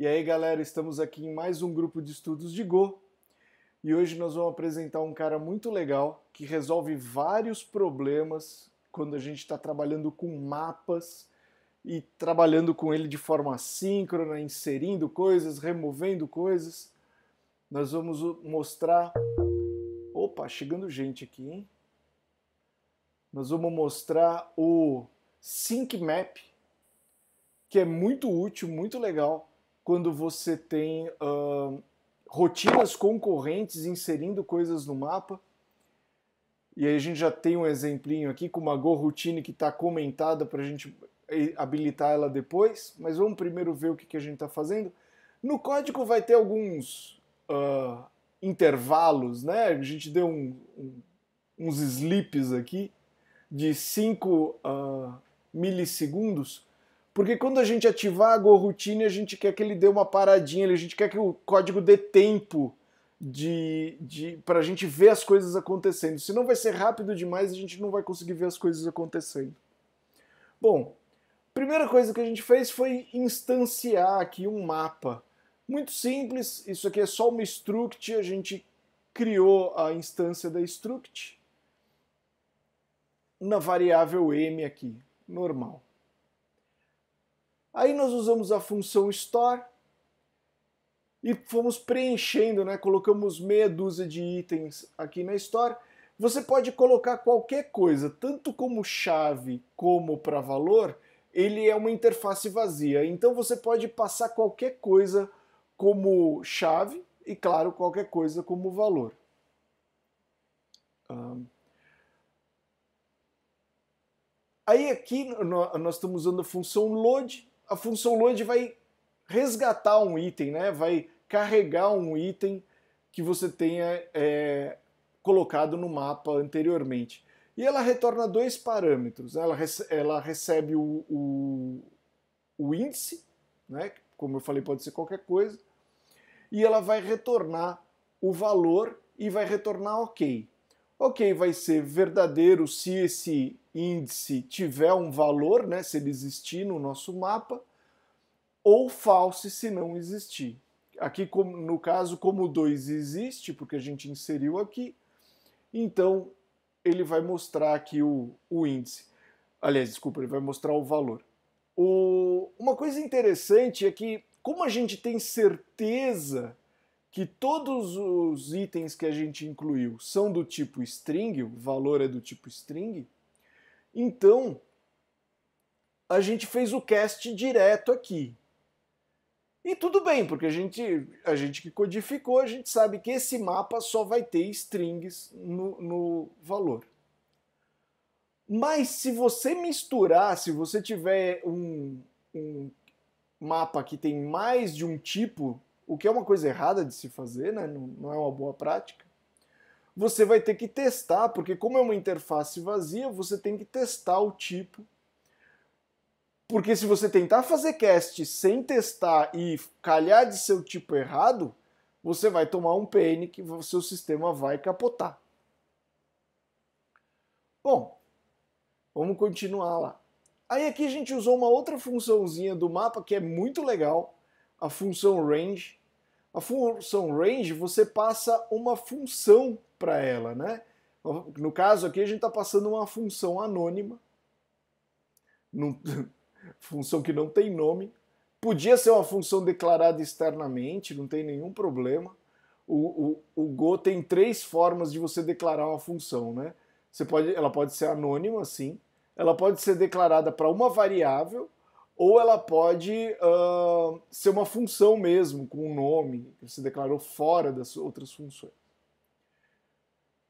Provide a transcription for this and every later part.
E aí, galera, estamos aqui em mais um grupo de estudos de Go. E hoje nós vamos apresentar um cara muito legal que resolve vários problemas quando a gente está trabalhando com mapas e trabalhando com ele de forma assíncrona, inserindo coisas, removendo coisas. Nós vamos mostrar. Opa, chegando gente aqui, hein? Nós vamos mostrar o Sync Map, que é muito útil, muito legal quando você tem uh, rotinas concorrentes inserindo coisas no mapa. E aí a gente já tem um exemplinho aqui com uma Go Routine que está comentada para a gente habilitar ela depois. Mas vamos primeiro ver o que, que a gente está fazendo. No código vai ter alguns uh, intervalos, né? A gente deu um, um, uns slips aqui de 5 uh, milissegundos porque quando a gente ativar a GoRoutine, a gente quer que ele dê uma paradinha, a gente quer que o código dê tempo de, de para a gente ver as coisas acontecendo. Senão vai ser rápido demais e a gente não vai conseguir ver as coisas acontecendo. Bom, primeira coisa que a gente fez foi instanciar aqui um mapa. Muito simples, isso aqui é só uma struct, a gente criou a instância da struct na variável m aqui, normal. Aí nós usamos a função store e fomos preenchendo, né? colocamos meia dúzia de itens aqui na store. Você pode colocar qualquer coisa, tanto como chave como para valor, ele é uma interface vazia. Então você pode passar qualquer coisa como chave e, claro, qualquer coisa como valor. Um... Aí aqui nós estamos usando a função load, a função load vai resgatar um item, né? vai carregar um item que você tenha é, colocado no mapa anteriormente. E ela retorna dois parâmetros. Ela, rece ela, recebe o, o, o índice, né? como eu falei, pode ser qualquer coisa, e ela vai retornar o valor e vai retornar OK ok, vai ser verdadeiro se esse índice tiver um valor, né, se ele existir no nosso mapa, ou falso se não existir. Aqui, no caso, como o 2 existe, porque a gente inseriu aqui, então ele vai mostrar aqui o, o índice. Aliás, desculpa, ele vai mostrar o valor. O, uma coisa interessante é que, como a gente tem certeza que todos os itens que a gente incluiu são do tipo string, o valor é do tipo string, então a gente fez o cast direto aqui. E tudo bem, porque a gente, a gente que codificou, a gente sabe que esse mapa só vai ter strings no, no valor. Mas se você misturar, se você tiver um, um mapa que tem mais de um tipo o que é uma coisa errada de se fazer, né? não, não é uma boa prática, você vai ter que testar, porque como é uma interface vazia, você tem que testar o tipo. Porque se você tentar fazer cast sem testar e calhar de seu tipo errado, você vai tomar um panic, o seu sistema vai capotar. Bom, vamos continuar lá. Aí aqui a gente usou uma outra funçãozinha do mapa que é muito legal, a função range, a função range você passa uma função para ela, né? No caso aqui a gente está passando uma função anônima, num, função que não tem nome. Podia ser uma função declarada externamente, não tem nenhum problema. O, o, o Go tem três formas de você declarar uma função, né? Você pode, ela pode ser anônima, sim. Ela pode ser declarada para uma variável ou ela pode uh, ser uma função mesmo, com um nome que você declarou fora das outras funções.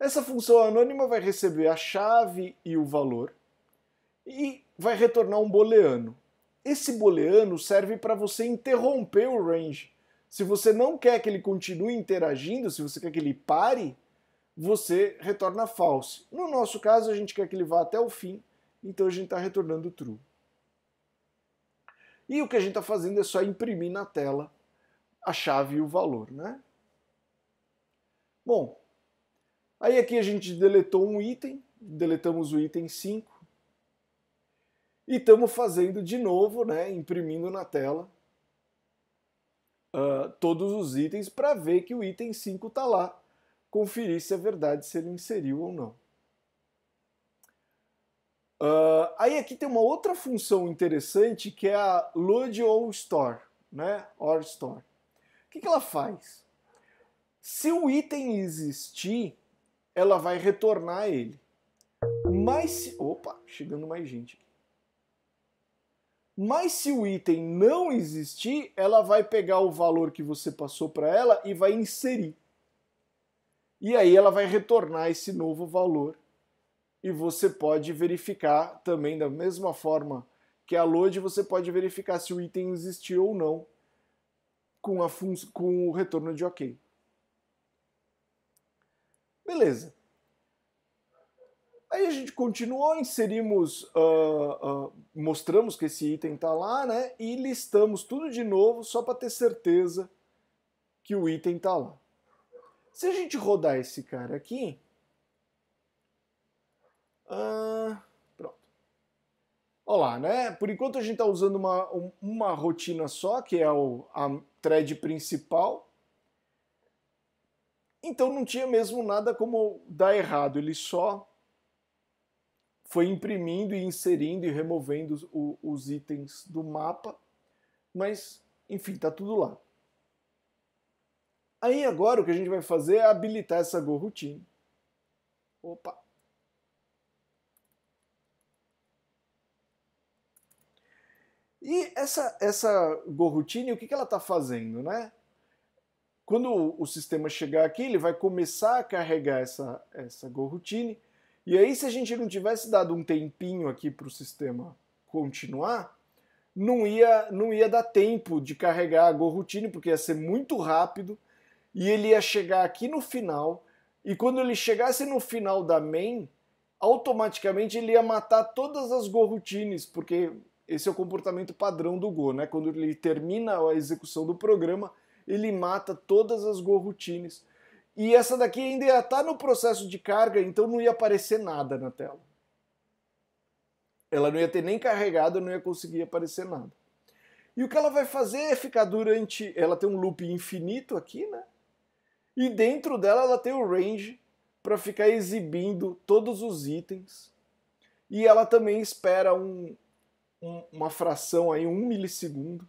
Essa função anônima vai receber a chave e o valor e vai retornar um booleano. Esse booleano serve para você interromper o range. Se você não quer que ele continue interagindo, se você quer que ele pare, você retorna false. No nosso caso, a gente quer que ele vá até o fim, então a gente está retornando true. E o que a gente está fazendo é só imprimir na tela a chave e o valor, né? Bom, aí aqui a gente deletou um item, deletamos o item 5 e estamos fazendo de novo, né, imprimindo na tela uh, todos os itens para ver que o item 5 está lá, conferir se é verdade se ele inseriu ou não. Uh, aí aqui tem uma outra função interessante que é a load all store, né? Or store. O que, que ela faz? Se o item existir, ela vai retornar ele. Mas se... Opa, chegando mais gente aqui. Mas se o item não existir, ela vai pegar o valor que você passou para ela e vai inserir. E aí ela vai retornar esse novo valor e você pode verificar também da mesma forma que a load, você pode verificar se o item existiu ou não com, a com o retorno de OK. Beleza. Aí a gente continuou, inserimos, uh, uh, mostramos que esse item está lá, né? E listamos tudo de novo só para ter certeza que o item está lá. Se a gente rodar esse cara aqui, ah, pronto. Olha lá, né? Por enquanto a gente está usando uma, uma rotina só, que é o, a thread principal. Então não tinha mesmo nada como dar errado, ele só foi imprimindo e inserindo e removendo os, os itens do mapa, mas enfim, tá tudo lá. Aí agora o que a gente vai fazer é habilitar essa GoRoutine. Opa! E essa, essa Gorrutini, o que, que ela está fazendo, né? Quando o sistema chegar aqui, ele vai começar a carregar essa, essa Gorrutini. E aí, se a gente não tivesse dado um tempinho aqui para o sistema continuar, não ia, não ia dar tempo de carregar a goroutine porque ia ser muito rápido. E ele ia chegar aqui no final. E quando ele chegasse no final da main, automaticamente ele ia matar todas as Gorrutines, porque esse é o comportamento padrão do Go, né? Quando ele termina a execução do programa, ele mata todas as Go routines. E essa daqui ainda ia estar tá no processo de carga, então não ia aparecer nada na tela. Ela não ia ter nem carregado, não ia conseguir aparecer nada. E o que ela vai fazer é ficar durante. Ela tem um loop infinito aqui, né? E dentro dela ela tem o range para ficar exibindo todos os itens. E ela também espera um, um, uma fração aí, um milissegundo,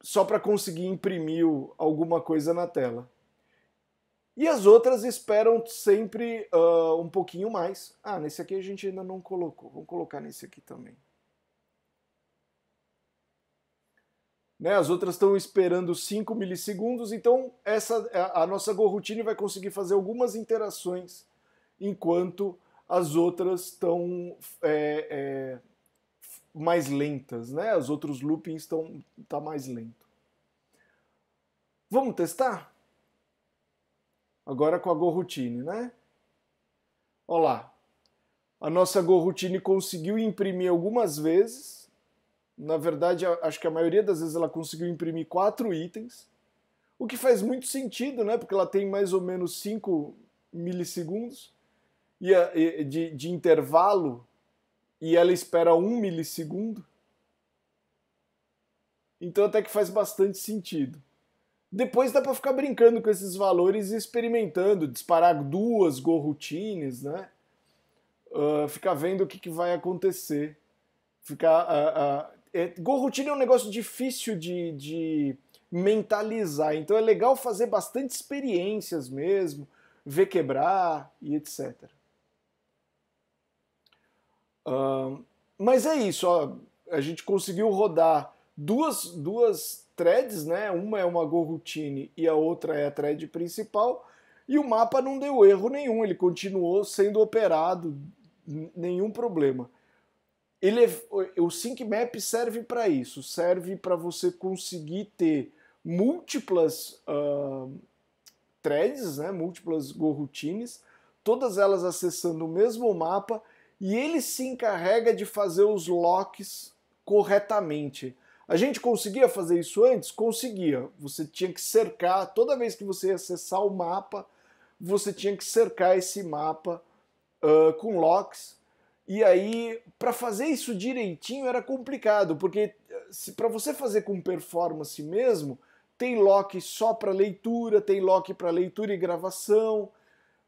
só para conseguir imprimir alguma coisa na tela. E as outras esperam sempre uh, um pouquinho mais. Ah, nesse aqui a gente ainda não colocou. Vamos colocar nesse aqui também. Né? As outras estão esperando 5 milissegundos, então essa a, nossa GoRoutine vai conseguir fazer algumas interações enquanto as outras estão é, é, mais lentas, né? Os outros loopings estão tá mais lento. Vamos testar? Agora com a GoRoutine, né? Olha lá. A nossa GoRoutine conseguiu imprimir algumas vezes. Na verdade, acho que a maioria das vezes ela conseguiu imprimir quatro itens. O que faz muito sentido, né? Porque ela tem mais ou menos 5 milissegundos de, de intervalo e ela espera um milissegundo. Então até que faz bastante sentido. Depois dá para ficar brincando com esses valores e experimentando, disparar duas gorroutines, né? Uh, ficar vendo o que, que vai acontecer. Ficar, uh, uh, é, é um negócio difícil de, de mentalizar, então é legal fazer bastante experiências mesmo, ver quebrar e etc. Uh, mas é isso, ó, a gente conseguiu rodar duas, duas threads, né? Uma é uma goroutine e a outra é a thread principal. E o mapa não deu erro nenhum, ele continuou sendo operado, nenhum problema. Ele é, o Sync Map serve para isso, serve para você conseguir ter múltiplas uh, threads, né, múltiplas goroutines todas elas acessando o mesmo mapa e ele se encarrega de fazer os locks corretamente. A gente conseguia fazer isso antes? Conseguia. Você tinha que cercar, toda vez que você ia acessar o mapa, você tinha que cercar esse mapa uh, com locks. E aí, para fazer isso direitinho era complicado, porque para você fazer com performance mesmo, tem lock só para leitura, tem lock para leitura e gravação.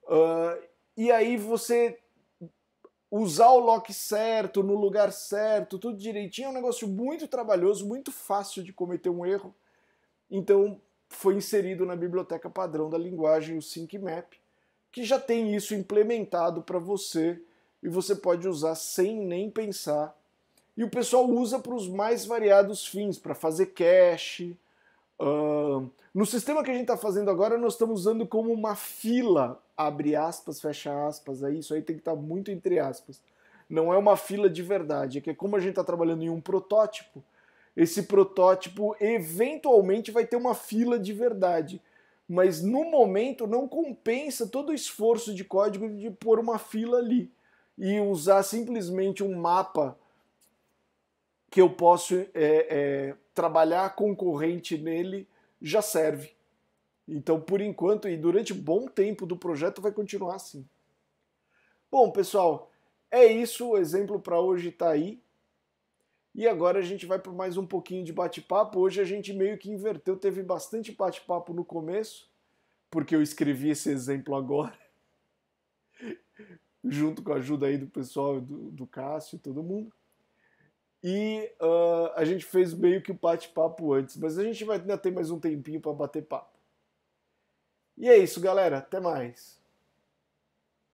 Uh, e aí você usar o lock certo, no lugar certo, tudo direitinho, é um negócio muito trabalhoso, muito fácil de cometer um erro. Então foi inserido na biblioteca padrão da linguagem, o SyncMap, que já tem isso implementado para você e você pode usar sem nem pensar. E o pessoal usa para os mais variados fins, para fazer cache, Uh, no sistema que a gente está fazendo agora, nós estamos usando como uma fila, abre aspas, fecha aspas, aí é isso aí tem que estar tá muito entre aspas. Não é uma fila de verdade, é que como a gente está trabalhando em um protótipo, esse protótipo eventualmente vai ter uma fila de verdade. Mas no momento não compensa todo o esforço de código de pôr uma fila ali e usar simplesmente um mapa que eu posso é, é, trabalhar concorrente nele já serve. Então, por enquanto e durante bom tempo do projeto, vai continuar assim. Bom, pessoal, é isso. O exemplo para hoje está aí. E agora a gente vai para mais um pouquinho de bate-papo. Hoje a gente meio que inverteu, teve bastante bate-papo no começo, porque eu escrevi esse exemplo agora, junto com a ajuda aí do pessoal, do, do Cássio e todo mundo. E uh, a gente fez meio que o bate-papo antes, mas a gente vai, ainda ter mais um tempinho para bater papo. E é isso, galera. Até mais.